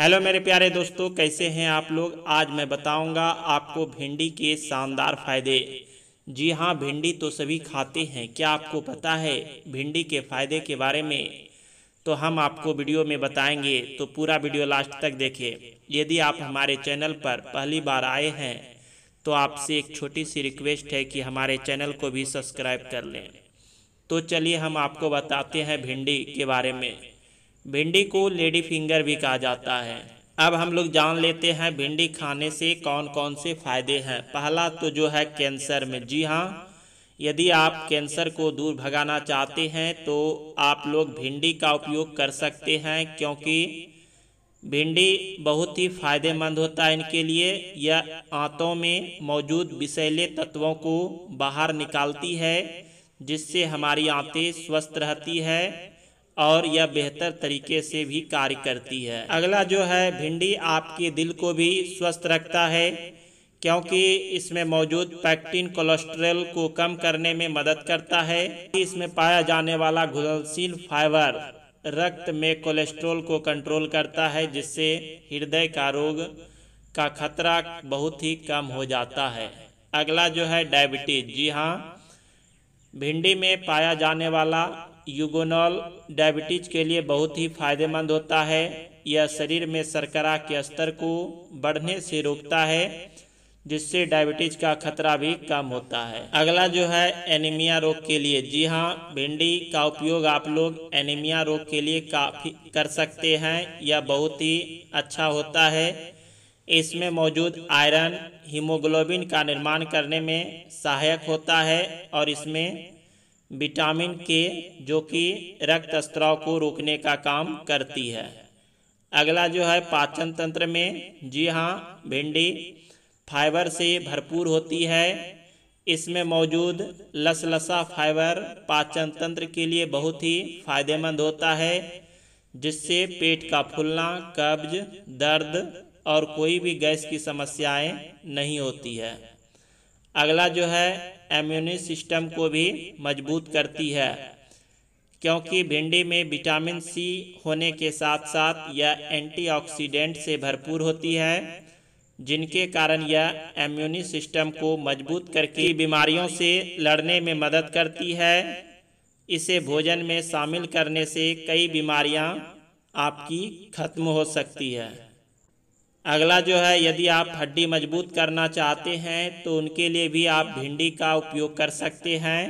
hello मेरे प्यारे दोस्तों कैसे हैं आप लोग आज मैं बताऊंगा आपको भिंडी के शानदार फायदे जी हाँ भिंडी तो सभी खाते हैं क्या आपको पता है भिंडी के फायदे के बारे में तो हम आपको वीडियो में बताएंगे तो पूरा वीडियो लास्ट तक देखें यदि आप हमारे चैनल पर पहली बार आए हैं तो आपसे एक छोटी सी रिक्वेस्ट है कि हमारे चैनल को भी सब्सक्राइब कर लें तो चलिए हम आपको बताते हैं भिंडी के बारे में भिंडी को लेडी फिंगर भी कहा जाता है अब हम लोग जान लेते हैं भिंडी खाने से कौन कौन से फायदे हैं पहला तो जो है कैंसर में जी हाँ यदि आप कैंसर को दूर भगाना चाहते हैं तो आप लोग भिंडी का उपयोग कर सकते हैं क्योंकि भिंडी बहुत ही फायदेमंद होता है इनके लिए यह आंतों में मौजूद विषैले तत्वों को बाहर निकालती है जिससे हमारी आंतें स्वस्थ रहती है और यह बेहतर तरीके से भी कार्य करती है अगला जो है भिंडी आपके दिल को भी स्वस्थ रखता है क्योंकि इसमें मौजूद पैक्टिन कोलेस्ट्रॉल को कम करने में मदद करता है इसमें पाया जाने वाला घुलनशील फाइबर रक्त में कोलेस्ट्रॉल को कंट्रोल करता है जिससे हृदय का रोग का खतरा बहुत ही कम हो जाता है अगला जो है डायबिटीज जी हाँ भिंडी में पाया जाने वाला यूगोनॉल डायबिटीज के लिए बहुत ही फायदेमंद होता है यह शरीर में शर्करा के स्तर को बढ़ने से रोकता है जिससे डायबिटीज का खतरा भी कम होता है अगला जो है एनीमिया रोग के लिए जी हाँ भिंडी का उपयोग आप लोग एनीमिया रोग के लिए काफ़ी कर सकते हैं यह बहुत ही अच्छा होता है इसमें मौजूद आयरन हीमोग्लोबिन का निर्माण करने में सहायक होता है और इसमें विटामिन के जो कि रक्त स्त्राव को रोकने का काम करती है अगला जो है पाचन तंत्र में जी हाँ भिंडी फाइबर से भरपूर होती है इसमें मौजूद लसलसा फाइबर पाचन तंत्र के लिए बहुत ही फायदेमंद होता है जिससे पेट का फूलना कब्ज दर्द और कोई भी गैस की समस्याएं नहीं होती है अगला जो है इम्यूनिटी सिस्टम को भी मजबूत करती है क्योंकि भिंडी में विटामिन सी होने के साथ साथ यह एंटीऑक्सीडेंट से भरपूर होती है जिनके कारण यह इम्यूनी सिस्टम को मजबूत करके बीमारियों से लड़ने में मदद करती है इसे भोजन में शामिल करने से कई बीमारियां आपकी खत्म हो सकती है अगला जो है यदि आप हड्डी मजबूत करना चाहते हैं तो उनके लिए भी आप भिंडी का उपयोग कर सकते हैं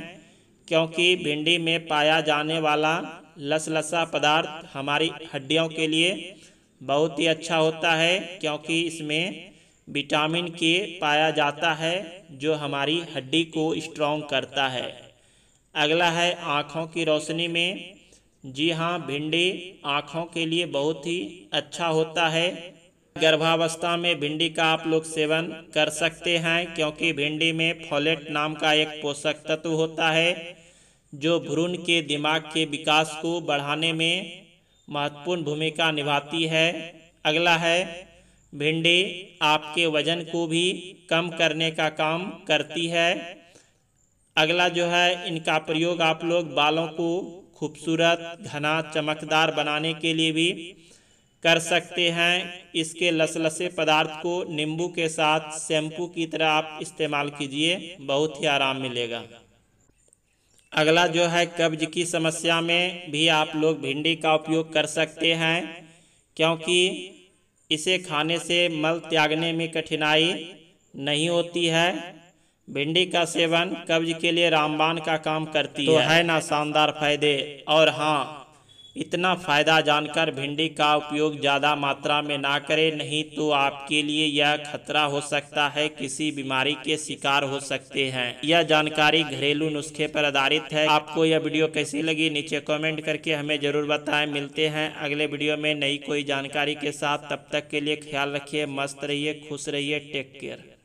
क्योंकि भिंडी में पाया जाने वाला लसलसा पदार्थ हमारी हड्डियों के लिए बहुत ही अच्छा होता है क्योंकि इसमें विटामिन के पाया जाता है जो हमारी हड्डी को स्ट्रॉन्ग करता है अगला है आँखों की रोशनी में जी हाँ भिंडी आँखों के लिए बहुत ही अच्छा होता है गर्भावस्था में भिंडी का आप लोग सेवन कर सकते हैं क्योंकि भिंडी में फॉलेट नाम का एक पोषक तत्व होता है जो भ्रूण के दिमाग के विकास को बढ़ाने में महत्वपूर्ण भूमिका निभाती है अगला है भिंडी आपके वजन को भी कम करने का काम करती है अगला जो है इनका प्रयोग आप लोग बालों को खूबसूरत घना चमकदार बनाने के लिए भी कर सकते हैं इसके लसलसे पदार्थ को नींबू के साथ शैम्पू की तरह आप इस्तेमाल कीजिए बहुत ही आराम मिलेगा अगला जो है कब्ज की समस्या में भी आप लोग भिंडी का उपयोग कर सकते हैं क्योंकि इसे खाने से मल त्यागने में कठिनाई नहीं होती है भिंडी का सेवन कब्ज के लिए रामबान का काम करती तो है, है ना शानदार फायदे और हाँ इतना फ़ायदा जानकर भिंडी का उपयोग ज़्यादा मात्रा में ना करें नहीं तो आपके लिए यह खतरा हो सकता है किसी बीमारी के शिकार हो सकते हैं यह जानकारी घरेलू नुस्खे पर आधारित है आपको यह वीडियो कैसी लगी नीचे कमेंट करके हमें ज़रूर बताएं मिलते हैं अगले वीडियो में नई कोई जानकारी के साथ तब तक के लिए ख्याल रखिए मस्त रहिए खुश रहिए टेक केयर